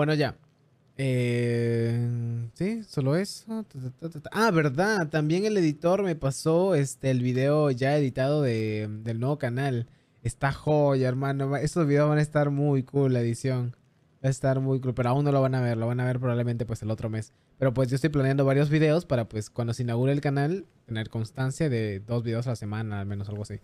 Bueno, ya. Eh, sí, solo eso. Ah, verdad. También el editor me pasó este, el video ya editado del nuevo canal. Está joya, hermano. Estos videos van a estar muy cool, la edición. Va a estar muy cool, pero aún no lo van a ver. Lo van a ver probablemente pues el otro mes. Pero pues yo estoy planeando varios videos para pues cuando se inaugure el canal tener constancia de dos videos a la semana, al menos algo así.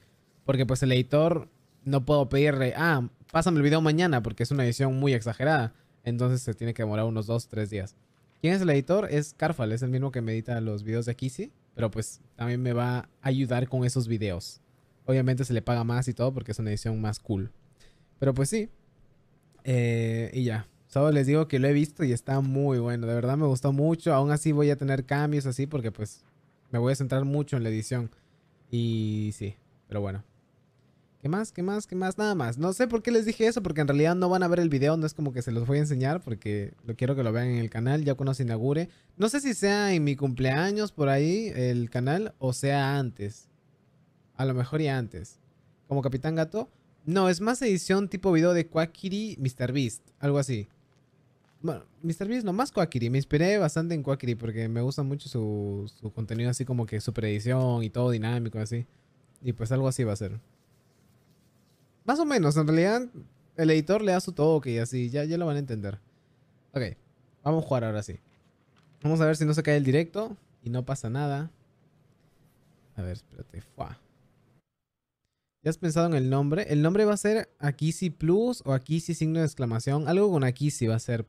Porque pues el editor no puedo pedirle, ah, pásame el video mañana porque es una edición muy exagerada. Entonces se tiene que demorar unos 2, 3 días. ¿Quién es el editor? Es Carfal, es el mismo que me edita los videos de sí. pero pues también me va a ayudar con esos videos. Obviamente se le paga más y todo porque es una edición más cool. Pero pues sí. Eh, y ya. Solo les digo que lo he visto y está muy bueno. De verdad me gustó mucho. Aún así voy a tener cambios así porque pues me voy a centrar mucho en la edición. Y sí. Pero bueno. ¿Qué más? ¿Qué más? ¿Qué más? Nada más. No sé por qué les dije eso, porque en realidad no van a ver el video, no es como que se los voy a enseñar, porque lo quiero que lo vean en el canal ya cuando se inaugure. No sé si sea en mi cumpleaños por ahí el canal o sea antes. A lo mejor ya antes. Como Capitán Gato. No, es más edición tipo video de Quackiri MrBeast, algo así. Bueno, MrBeast no, más Quackiri. Me inspiré bastante en Quackiri porque me gusta mucho su, contenido así como que su edición y todo dinámico así. Y pues algo así va a ser. Más o menos, en realidad el editor le da su toque y así, ya, ya lo van a entender. Ok, vamos a jugar ahora sí. Vamos a ver si no se cae el directo y no pasa nada. A ver, espérate. Fuá. ¿Ya has pensado en el nombre? El nombre va a ser Akisi Plus o Akisi signo de exclamación. Algo con Akisi va a ser